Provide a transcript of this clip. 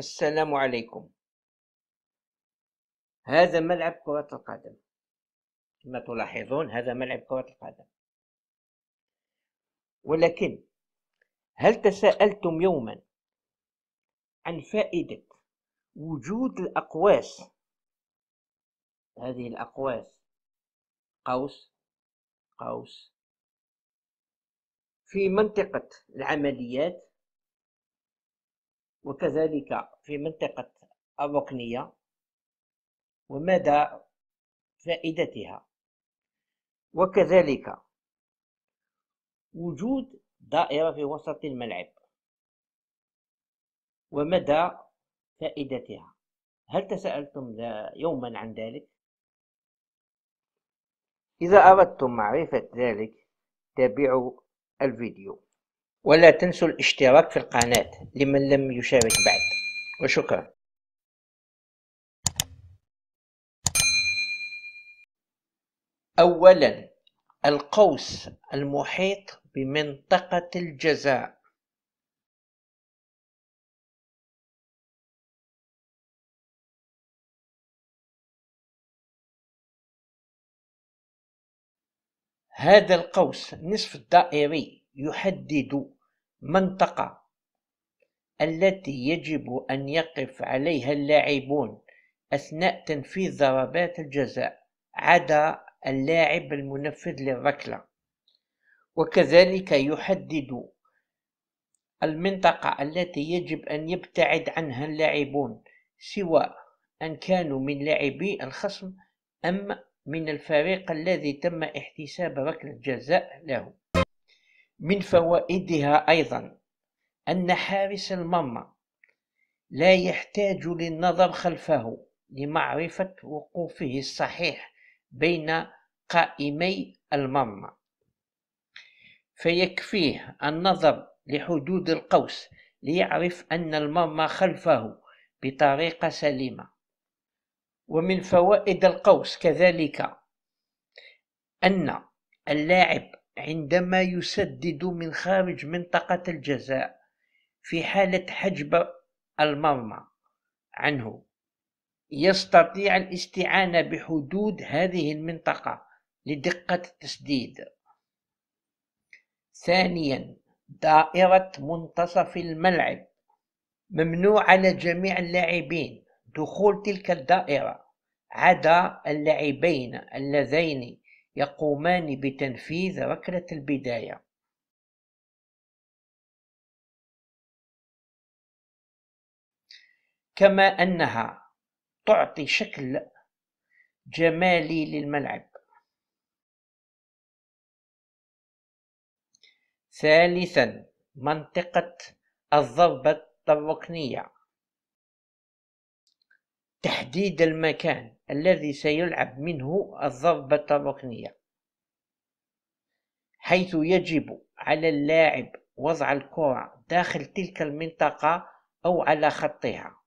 السلام عليكم هذا ملعب كرة القدم كما تلاحظون هذا ملعب كرة القدم ولكن هل تساءلتم يوما عن فائدة وجود الأقواس هذه الأقواس قوس قوس في منطقة العمليات وكذلك في منطقة الركنية ومدى فائدتها وكذلك وجود دائرة في وسط الملعب ومدى فائدتها هل تساءلتم يوما عن ذلك إذا أردتم معرفة ذلك تابعوا الفيديو ولا تنسوا الاشتراك في القناة لمن لم يشارك بعد وشكرا أولا القوس المحيط بمنطقة الجزاء هذا القوس نصف الدائري يحدد منطقة التي يجب أن يقف عليها اللاعبون أثناء تنفيذ ضربات الجزاء عدا اللاعب المنفذ للركلة وكذلك يحدد المنطقة التي يجب أن يبتعد عنها اللاعبون سواء أن كانوا من لاعبي الخصم أم من الفريق الذي تم احتساب ركلة جزاء له من فوائدها أيضا أن حارس المرمى لا يحتاج للنظر خلفه لمعرفة وقوفه الصحيح بين قائمي المرمى فيكفيه النظر لحدود القوس ليعرف أن المرمى خلفه بطريقة سليمة ومن فوائد القوس كذلك أن اللاعب عندما يسدد من خارج منطقة الجزاء في حالة حجب المرمى عنه يستطيع الاستعانة بحدود هذه المنطقة لدقة التسديد ثانيا دائرة منتصف الملعب ممنوع على جميع اللاعبين دخول تلك الدائرة عدا اللاعبين اللذين يقومان بتنفيذ ركلة البداية كما أنها تعطي شكل جمالي للملعب ثالثا منطقة الضربة الركنية تحديد المكان الذي سيلعب منه الضربة الركنية حيث يجب على اللاعب وضع الكرة داخل تلك المنطقة أو على خطها